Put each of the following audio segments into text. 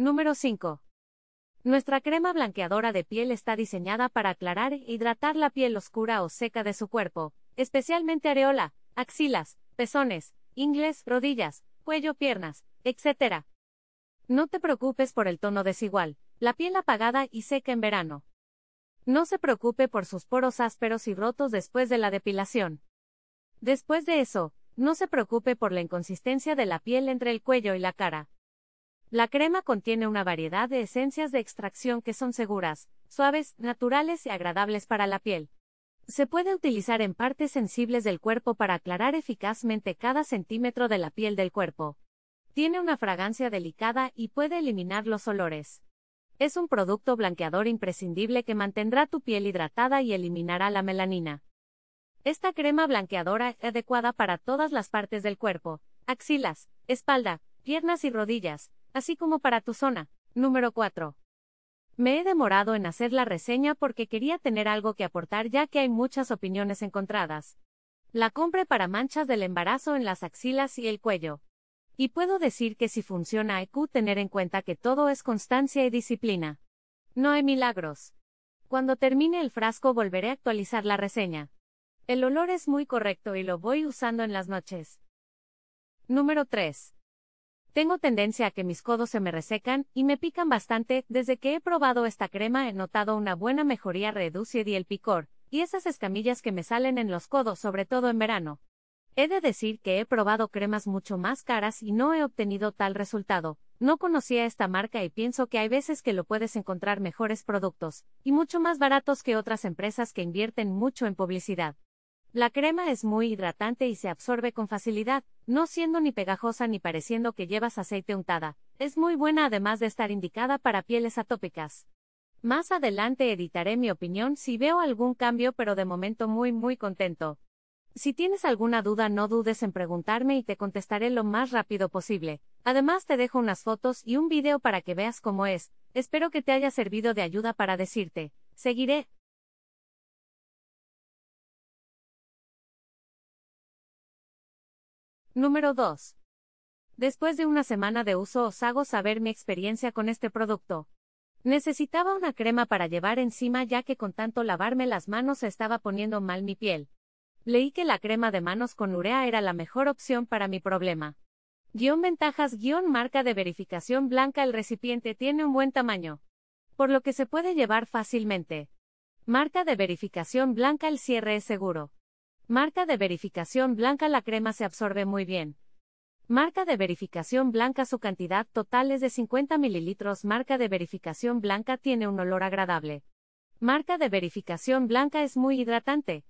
Número 5. Nuestra crema blanqueadora de piel está diseñada para aclarar e hidratar la piel oscura o seca de su cuerpo, especialmente areola, axilas, pezones, ingles, rodillas, cuello, piernas, etc. No te preocupes por el tono desigual, la piel apagada y seca en verano. No se preocupe por sus poros ásperos y rotos después de la depilación. Después de eso, no se preocupe por la inconsistencia de la piel entre el cuello y la cara. La crema contiene una variedad de esencias de extracción que son seguras, suaves, naturales y agradables para la piel. Se puede utilizar en partes sensibles del cuerpo para aclarar eficazmente cada centímetro de la piel del cuerpo. Tiene una fragancia delicada y puede eliminar los olores. Es un producto blanqueador imprescindible que mantendrá tu piel hidratada y eliminará la melanina. Esta crema blanqueadora es adecuada para todas las partes del cuerpo, axilas, espalda, piernas y rodillas, así como para tu zona. Número 4. Me he demorado en hacer la reseña porque quería tener algo que aportar ya que hay muchas opiniones encontradas. La compré para manchas del embarazo en las axilas y el cuello. Y puedo decir que si funciona IQ tener en cuenta que todo es constancia y disciplina. No hay milagros. Cuando termine el frasco volveré a actualizar la reseña. El olor es muy correcto y lo voy usando en las noches. Número 3. Tengo tendencia a que mis codos se me resecan y me pican bastante. Desde que he probado esta crema he notado una buena mejoría reduce y el picor, y esas escamillas que me salen en los codos, sobre todo en verano. He de decir que he probado cremas mucho más caras y no he obtenido tal resultado. No conocía esta marca y pienso que hay veces que lo puedes encontrar mejores productos, y mucho más baratos que otras empresas que invierten mucho en publicidad. La crema es muy hidratante y se absorbe con facilidad, no siendo ni pegajosa ni pareciendo que llevas aceite untada. Es muy buena además de estar indicada para pieles atópicas. Más adelante editaré mi opinión si veo algún cambio, pero de momento muy muy contento. Si tienes alguna duda no dudes en preguntarme y te contestaré lo más rápido posible. Además te dejo unas fotos y un video para que veas cómo es. Espero que te haya servido de ayuda para decirte, seguiré, Número 2. Después de una semana de uso os hago saber mi experiencia con este producto. Necesitaba una crema para llevar encima ya que con tanto lavarme las manos estaba poniendo mal mi piel. Leí que la crema de manos con urea era la mejor opción para mi problema. Guión ventajas guión marca de verificación blanca el recipiente tiene un buen tamaño. Por lo que se puede llevar fácilmente. Marca de verificación blanca el cierre es seguro. Marca de verificación blanca La crema se absorbe muy bien. Marca de verificación blanca Su cantidad total es de 50 mililitros. Marca de verificación blanca tiene un olor agradable. Marca de verificación blanca es muy hidratante.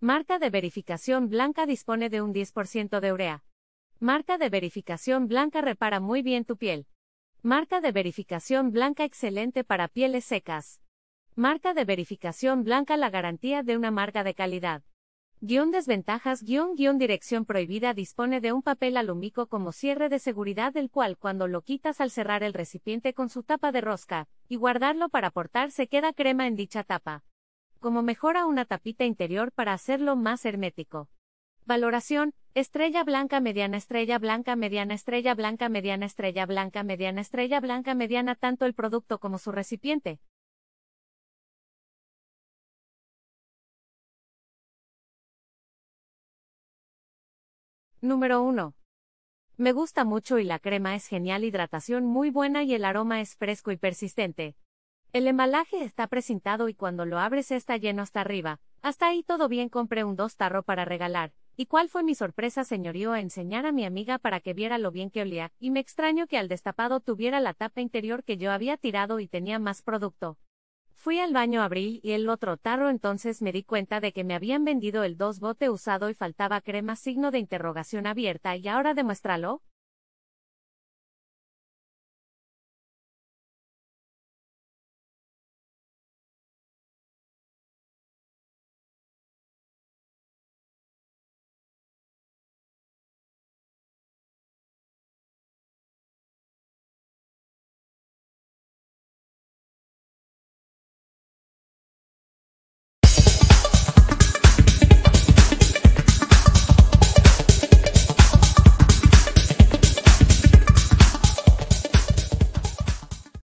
Marca de verificación blanca dispone de un 10% de urea. Marca de verificación blanca repara muy bien tu piel. Marca de verificación blanca excelente para pieles secas. Marca de verificación blanca la garantía de una marca de calidad. Guión desventajas guión guión dirección prohibida dispone de un papel alumínico como cierre de seguridad del cual cuando lo quitas al cerrar el recipiente con su tapa de rosca y guardarlo para portar se queda crema en dicha tapa. Como mejora una tapita interior para hacerlo más hermético. Valoración, estrella blanca, mediana estrella blanca, mediana estrella blanca, mediana estrella blanca, mediana estrella blanca, mediana tanto el producto como su recipiente. Número 1. Me gusta mucho y la crema es genial, hidratación muy buena y el aroma es fresco y persistente. El embalaje está presentado y cuando lo abres está lleno hasta arriba. Hasta ahí todo bien, compré un dos tarro para regalar. ¿Y cuál fue mi sorpresa, señorío, a enseñar a mi amiga para que viera lo bien que olía? Y me extraño que al destapado tuviera la tapa interior que yo había tirado y tenía más producto. Fui al baño abril y el otro tarro entonces me di cuenta de que me habían vendido el dos bote usado y faltaba crema signo de interrogación abierta y ahora demuéstralo.